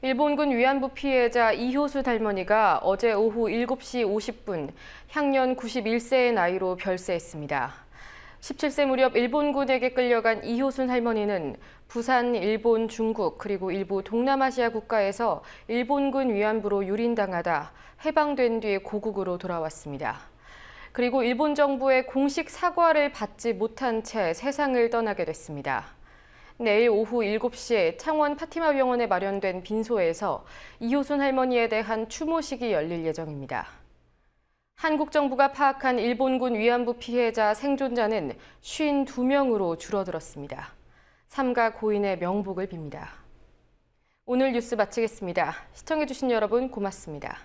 일본군 위안부 피해자 이효수 할머니가 어제 오후 7시 50분 향년 91세의 나이로 별세했습니다. 17세 무렵 일본군에게 끌려간 이효순 할머니는 부산, 일본, 중국 그리고 일부 동남아시아 국가에서 일본군 위안부로 유린당하다 해방된 뒤 고국으로 돌아왔습니다. 그리고 일본 정부의 공식 사과를 받지 못한 채 세상을 떠나게 됐습니다. 내일 오후 7시에 창원 파티마 병원에 마련된 빈소에서 이호순 할머니에 대한 추모식이 열릴 예정입니다. 한국 정부가 파악한 일본군 위안부 피해자 생존자는 52명으로 줄어들었습니다. 삼가 고인의 명복을 빕니다. 오늘 뉴스 마치겠습니다. 시청해주신 여러분 고맙습니다.